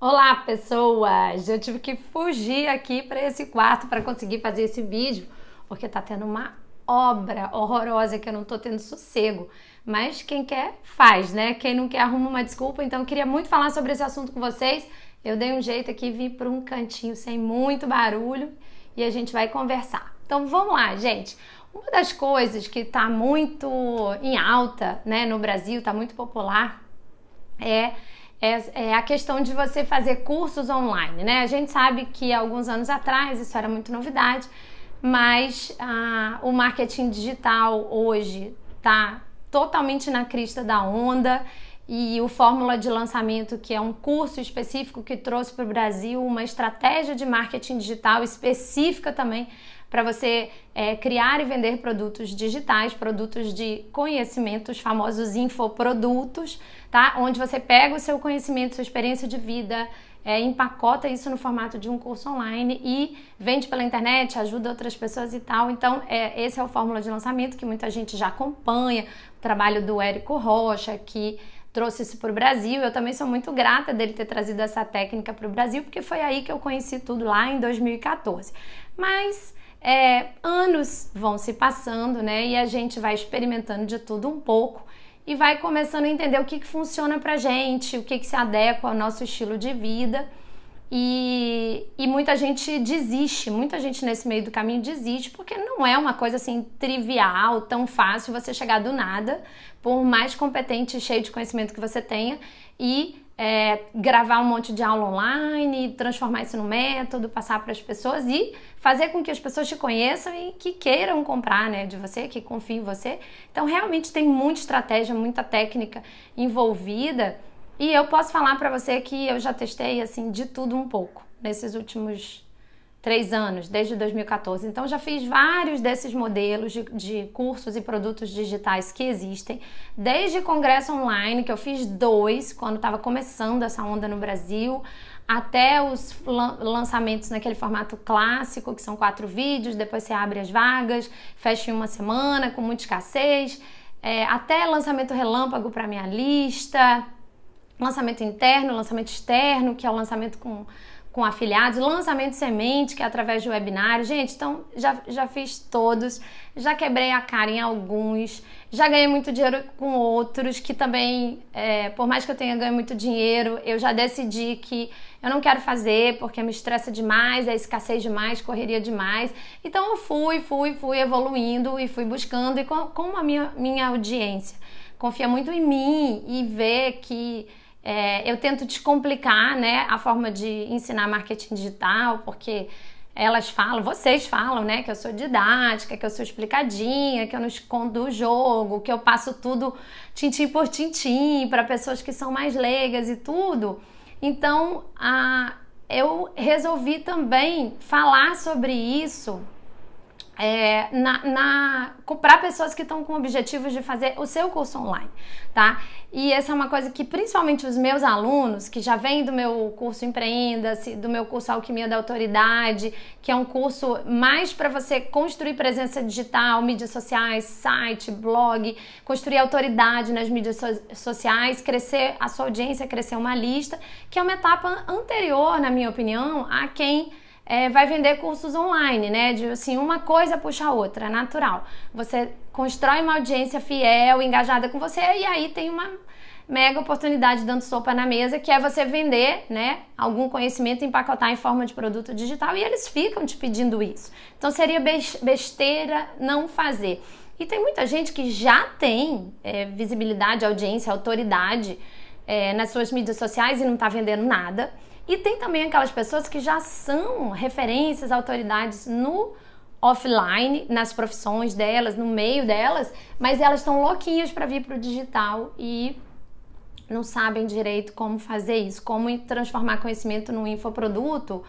Olá, pessoas! Eu tive que fugir aqui para esse quarto para conseguir fazer esse vídeo, porque tá tendo uma obra horrorosa que eu não tô tendo sossego. Mas quem quer, faz, né? Quem não quer, arruma uma desculpa. Então, eu queria muito falar sobre esse assunto com vocês. Eu dei um jeito aqui, vim para um cantinho sem muito barulho e a gente vai conversar. Então, vamos lá, gente. Uma das coisas que tá muito em alta, né, no Brasil, tá muito popular, é é, é, a questão de você fazer cursos online, né? A gente sabe que alguns anos atrás isso era muito novidade, mas ah, o marketing digital hoje está totalmente na crista da onda e o Fórmula de Lançamento, que é um curso específico que trouxe para o Brasil uma estratégia de marketing digital específica também para você é, criar e vender produtos digitais, produtos de conhecimento, os famosos infoprodutos, tá? Onde você pega o seu conhecimento, sua experiência de vida, é, empacota isso no formato de um curso online e vende pela internet, ajuda outras pessoas e tal. Então, é, esse é o fórmula de lançamento que muita gente já acompanha, o trabalho do Érico Rocha, que trouxe isso para o Brasil. Eu também sou muito grata dele ter trazido essa técnica para o Brasil, porque foi aí que eu conheci tudo lá em 2014. Mas é, anos vão se passando, né? E a gente vai experimentando de tudo um pouco e vai começando a entender o que, que funciona pra gente, o que, que se adequa ao nosso estilo de vida. E, e muita gente desiste, muita gente nesse meio do caminho desiste, porque não é uma coisa assim trivial, tão fácil você chegar do nada, por mais competente e cheio de conhecimento que você tenha, e é, gravar um monte de aula online, transformar isso no método, passar para as pessoas e fazer com que as pessoas te conheçam e que queiram comprar né, de você, que confiem em você. Então, realmente tem muita estratégia, muita técnica envolvida. E eu posso falar para você que eu já testei assim de tudo um pouco nesses últimos três anos, desde 2014. Então, já fiz vários desses modelos de, de, cursos e produtos digitais que existem, desde congresso online, que eu fiz dois quando estava começando essa onda no Brasil, até os lançamentos naquele formato clássico, que são quatro vídeos, depois você abre as vagas, fecha em uma semana com muita escassez, é, até lançamento relâmpago para minha lista, lançamento interno, lançamento externo, que é o lançamento com com afiliados, lançamento semente, que é através de webinário. Gente, então já, já fiz todos, já quebrei a cara em alguns, já ganhei muito dinheiro com outros, que também, é, por mais que eu tenha ganho muito dinheiro, eu já decidi que eu não quero fazer porque me estressa demais, é escassez demais, correria demais. Então eu fui, fui, fui evoluindo e fui buscando, e como com a minha, minha audiência confia muito em mim e vê que é, eu tento descomplicar né, a forma de ensinar marketing digital, porque elas falam, vocês falam, né, que eu sou didática, que eu sou explicadinha, que eu não escondo o jogo, que eu passo tudo tintim por tintim para pessoas que são mais leigas e tudo. Então, a, eu resolvi também falar sobre isso é, na, na para pessoas que estão com objetivos de fazer o seu curso online, tá? E essa é uma coisa que principalmente os meus alunos, que já vêm do meu curso Empreenda-se, do meu curso Alquimia da Autoridade, que é um curso mais para você construir presença digital, mídias sociais, site, blog, construir autoridade nas mídias so sociais, crescer a sua audiência, crescer uma lista, que é uma etapa anterior, na minha opinião, a quem é, vai vender cursos online, né? De assim, uma coisa puxa a outra, é natural. Você constrói uma audiência fiel, engajada com você, e aí tem uma mega oportunidade dando sopa na mesa, que é você vender, né, algum conhecimento empacotar em forma de produto digital e eles ficam te pedindo isso. Então seria besteira não fazer. E tem muita gente que já tem é, visibilidade, audiência, autoridade é, nas suas mídias sociais e não está vendendo nada. E tem também aquelas pessoas que já são referências, autoridades no offline, nas profissões delas, no meio delas, mas elas estão louquinhas para vir para o digital e não sabem direito como fazer isso, como transformar conhecimento num infoproduto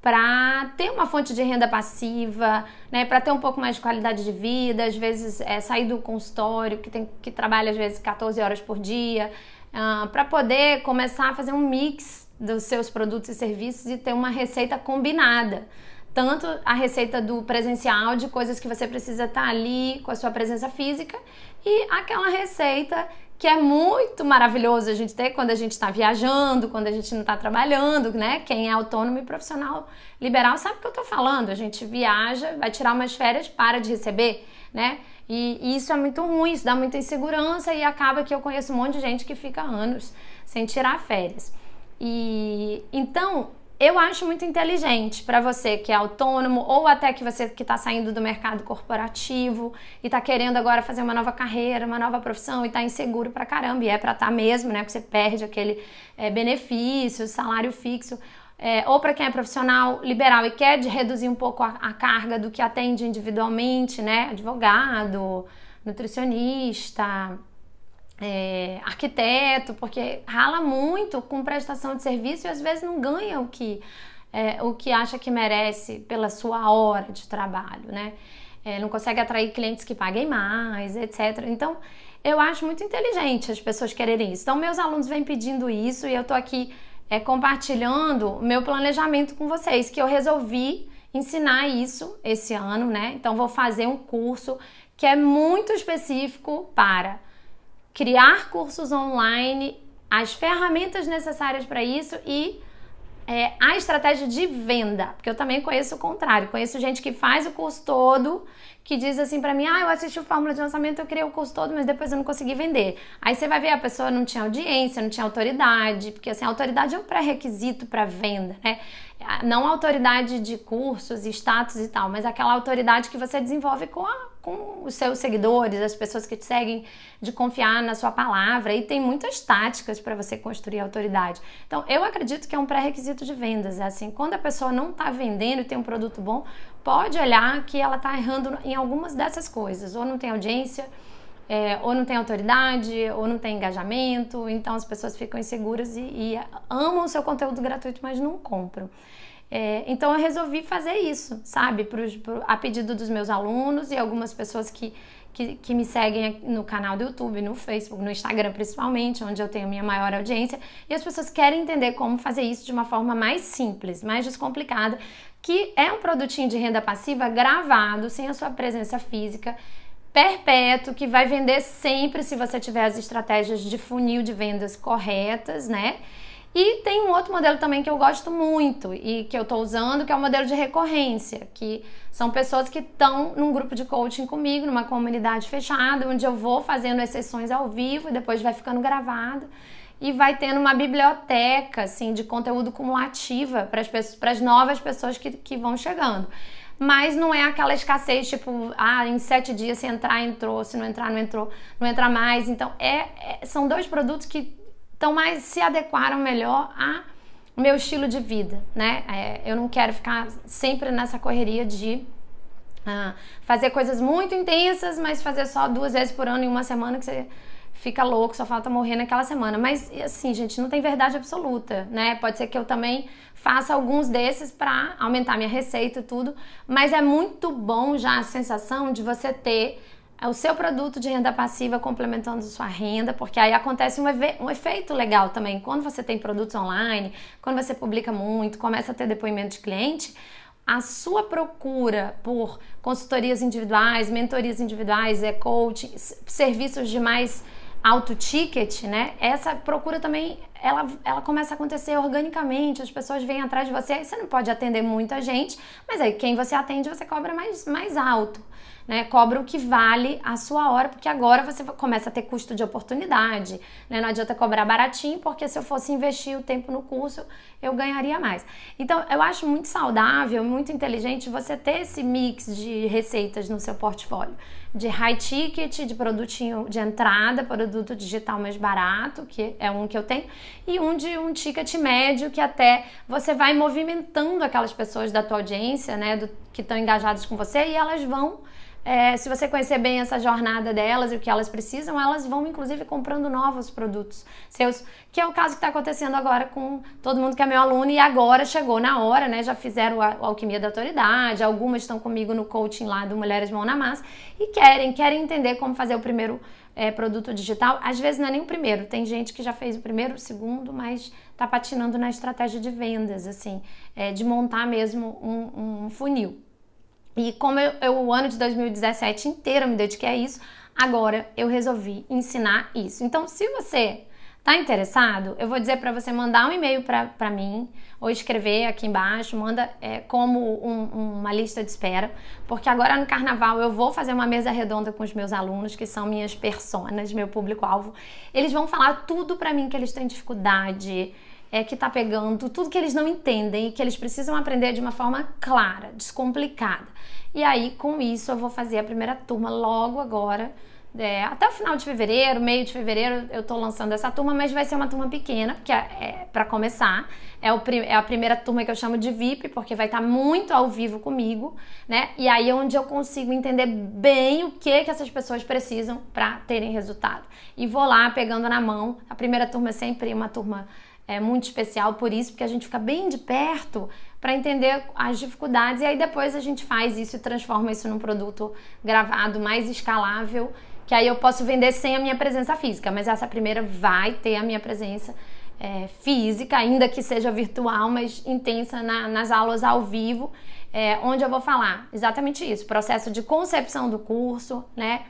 para ter uma fonte de renda passiva, né, para ter um pouco mais de qualidade de vida, às vezes é, sair do consultório, que, tem, que trabalha às vezes 14 horas por dia, uh, ah, para poder começar a fazer um mix dos seus produtos e serviços e ter uma receita combinada. Tanto a receita do presencial, de coisas que você precisa estar tá ali com a sua presença física, e aquela receita que é muito maravilhoso a gente ter quando a gente está viajando, quando a gente não está trabalhando, né? Quem é autônomo e profissional liberal sabe o que eu estou falando. A gente viaja, vai tirar umas férias, para de receber, né? E, e isso é muito ruim, isso dá muita insegurança e acaba que eu conheço um monte de gente que fica anos sem tirar férias. E então eu acho muito inteligente para você que é autônomo ou até que você que está saindo do mercado corporativo e está querendo agora fazer uma nova carreira, uma nova profissão e está inseguro para caramba. E é para estar tá mesmo, né? Porque você perde aquele é, benefício, salário fixo. É, ou para quem é profissional liberal e quer reduzir um pouco a, a carga do que atende individualmente, né? Advogado, nutricionista, é, arquiteto, porque rala muito com prestação de serviço e às vezes não ganha o que, é, o que acha que merece pela sua hora de trabalho, né? É, não consegue atrair clientes que paguem mais, etc. Então, eu acho muito inteligente as pessoas quererem isso. Então, meus alunos vêm pedindo isso e eu estou aqui é, compartilhando meu planejamento com vocês, que eu resolvi ensinar isso esse ano, né? Então, vou fazer um curso que é muito específico para criar cursos online, as ferramentas necessárias para isso e é, a estratégia de venda, porque eu também conheço o contrário, conheço gente que faz o curso todo, que diz assim para mim, ah, eu assisti o Fórmula de Lançamento, eu criei o curso todo, mas depois eu não consegui vender. Aí você vai ver, a pessoa não tinha audiência, não tinha autoridade, porque assim, autoridade é um pré-requisito para venda, né? Não autoridade de cursos, status e tal, mas aquela autoridade que você desenvolve com a com os seus seguidores, as pessoas que te seguem, de confiar na sua palavra. E tem muitas táticas para você construir autoridade. Então, eu acredito que é um pré-requisito de vendas. É assim, quando a pessoa não está vendendo e tem um produto bom, pode olhar que ela está errando em algumas dessas coisas. Ou não tem audiência, é, ou não tem autoridade, ou não tem engajamento. Então, as pessoas ficam inseguras e, e amam o seu conteúdo gratuito, mas não compram. É, então eu resolvi fazer isso, sabe? Pro, pro, a pedido dos meus alunos e algumas pessoas que, que, que, me seguem no canal do YouTube, no Facebook, no Instagram principalmente, onde eu tenho a minha maior audiência. E as pessoas querem entender como fazer isso de uma forma mais simples, mais descomplicada, que é um produtinho de renda passiva gravado, sem a sua presença física. Perpétuo, que vai vender sempre se você tiver as estratégias de funil de vendas corretas, né? E tem um outro modelo também que eu gosto muito e que eu estou usando, que é o modelo de recorrência, que são pessoas que estão num grupo de coaching comigo, numa comunidade fechada, onde eu vou fazendo as sessões ao vivo e depois vai ficando gravado e vai tendo uma biblioteca assim de conteúdo cumulativa para as pessoas, para as novas pessoas que, que vão chegando. Mas não é aquela escassez, tipo, ah, em sete dias se entrar, entrou, se não entrar, não entrou, não entra mais. Então, é, é são dois produtos que estão mais se adequaram melhor a meu estilo de vida, né? É, eu não quero ficar sempre nessa correria de ah, fazer coisas muito intensas, mas fazer só duas vezes por ano em uma semana que você fica louco, só falta morrer naquela semana. Mas assim, gente, não tem verdade absoluta, né? Pode ser que eu também faça alguns desses para aumentar minha receita e tudo, mas é muito bom já a sensação de você ter é o seu produto de renda passiva complementando sua renda, porque aí acontece um, um, efeito legal também. Quando você tem produtos online, quando você publica muito, começa a ter depoimento de cliente, a sua procura por consultorias individuais, mentorias individuais, é coaching, serviços de mais alto ticket, né? Essa procura também ela, ela começa a acontecer organicamente, as pessoas vêm atrás de você, aí você não pode atender muita gente, mas aí quem você atende você cobra mais, mais alto né? Cobra o que vale a sua hora, porque agora você começa a ter custo de oportunidade, né? Não adianta cobrar baratinho, porque se eu fosse investir o tempo no curso, eu ganharia mais. Então, eu acho muito saudável, muito inteligente você ter esse mix de receitas no seu portfólio, de high ticket, de produtinho de entrada, produto digital mais barato, que é um que eu tenho, e um de um ticket médio que até você vai movimentando aquelas pessoas da tua audiência, né, do, que estão engajadas com você e elas vão é, se você conhecer bem essa jornada delas e o que elas precisam, elas vão inclusive comprando novos produtos seus, que é o caso que está acontecendo agora com todo mundo que é meu aluno e agora chegou na hora, né? Já fizeram a alquimia da autoridade, algumas estão comigo no coaching lá do Mulheres Mão na Massa e querem, querem entender como fazer o primeiro é, produto digital. Às vezes não é nem o primeiro, tem gente que já fez o primeiro, o segundo, mas está patinando na estratégia de vendas, assim, é, de montar mesmo um, um funil. E como eu, eu, o ano de 2017 inteiro me dediquei a isso, agora eu resolvi ensinar isso. Então, se você Tá interessado? Eu vou dizer para você mandar um e-mail para mim ou escrever aqui embaixo, manda é, como um, uma lista de espera, porque agora no carnaval eu vou fazer uma mesa redonda com os meus alunos, que são minhas personas, meu público-alvo. Eles vão falar tudo para mim que eles têm dificuldade, é que está pegando tudo que eles não entendem e que eles precisam aprender de uma forma clara, descomplicada. E aí, com isso, eu vou fazer a primeira turma logo agora. É, até o final de fevereiro, meio de fevereiro, eu estou lançando essa turma, mas vai ser uma turma pequena, porque é, é para começar. É, o, é, a primeira turma que eu chamo de VIP, porque vai estar tá muito ao vivo comigo, né? E aí é onde eu consigo entender bem o que, que essas pessoas precisam para terem resultado. E vou lá pegando na mão. A primeira turma é sempre uma turma é muito especial por isso, porque a gente fica bem de perto para entender as dificuldades e aí depois a gente faz isso e transforma isso num produto gravado mais escalável, que aí eu posso vender sem a minha presença física, mas essa primeira vai ter a minha presença é, física, ainda que seja virtual, mas intensa na, nas aulas ao vivo, é, onde eu vou falar exatamente isso, processo de concepção do curso, né?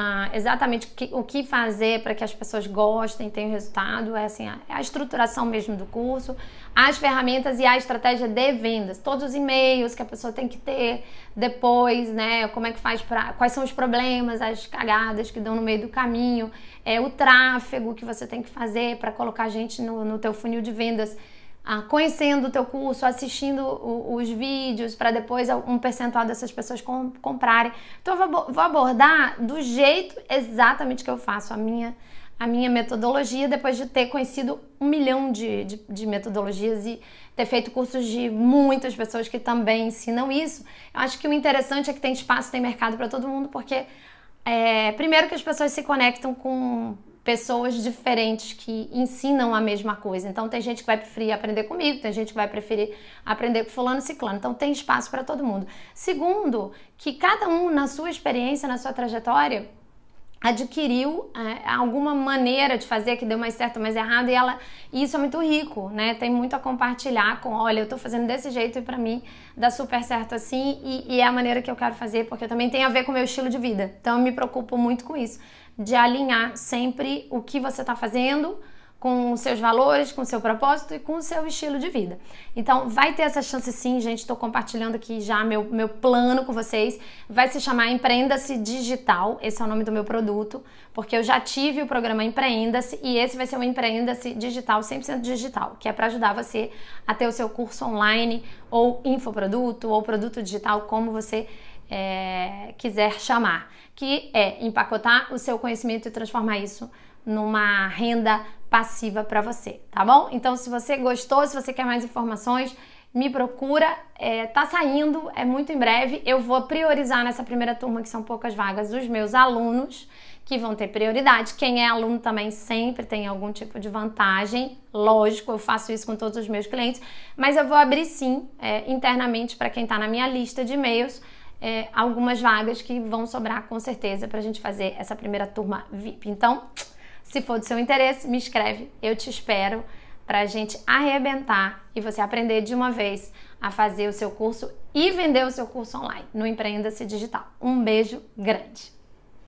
ah, exatamente o que, o que fazer para que as pessoas gostem, tenham resultado, é assim, a, é a estruturação mesmo do curso, as ferramentas e a estratégia de vendas, todos os e-mails que a pessoa tem que ter depois, né, como é que faz para, quais são os problemas, as cagadas que dão no meio do caminho, é o tráfego que você tem que fazer para colocar gente no, no teu funil de vendas, ah, conhecendo o teu curso, assistindo os vídeos, para depois um percentual dessas pessoas comprarem. Então eu vou, vou, abordar do jeito exatamente que eu faço a minha a minha metodologia depois de ter conhecido um milhão de, de, de metodologias e ter feito cursos de muitas pessoas que também ensinam isso. Eu acho que o interessante é que tem espaço, tem mercado para todo mundo, porque é, primeiro que as pessoas se conectam com pessoas diferentes que ensinam a mesma coisa. Então tem gente que vai preferir aprender comigo, tem gente que vai preferir aprender com fulano ciclano. Então tem espaço para todo mundo. Segundo, que cada um na sua experiência, na sua trajetória, adquiriu é, alguma maneira de fazer que deu mais certo, mais errado e ela e isso é muito rico, né? Tem muito a compartilhar com, olha, eu tô fazendo desse jeito e para mim dá super certo assim e, e, é a maneira que eu quero fazer porque eu também tem a ver com o meu estilo de vida. Então eu me preocupo muito com isso, de alinhar sempre o que você está fazendo com seus valores, com seu propósito e com seu estilo de vida. Então, vai ter essa chance sim, gente. Estou compartilhando aqui já meu, meu plano com vocês. Vai se chamar Empreenda-se Digital. Esse é o nome do meu produto, porque eu já tive o programa Empreenda-se e esse vai ser o Empreenda-se Digital, 100% digital, que é para ajudar você a ter o seu curso online ou infoproduto ou produto digital, como você é, quiser chamar, que é empacotar o seu conhecimento e transformar isso numa renda passiva para você, tá bom? Então, se você gostou, se você quer mais informações, me procura, é, tá saindo, é muito em breve. Eu vou priorizar nessa primeira turma, que são poucas vagas, os meus alunos, que vão ter prioridade. Quem é aluno também sempre tem algum tipo de vantagem, lógico, eu faço isso com todos os meus clientes, mas eu vou abrir sim é, internamente para quem está na minha lista de e-mails. É, algumas vagas que vão sobrar com certeza para a gente fazer essa primeira turma VIP. Então, se for do seu interesse, me escreve, eu te espero para a gente arrebentar e você aprender de uma vez a fazer o seu curso e vender o seu curso online no Empreenda-se Digital. Um beijo grande!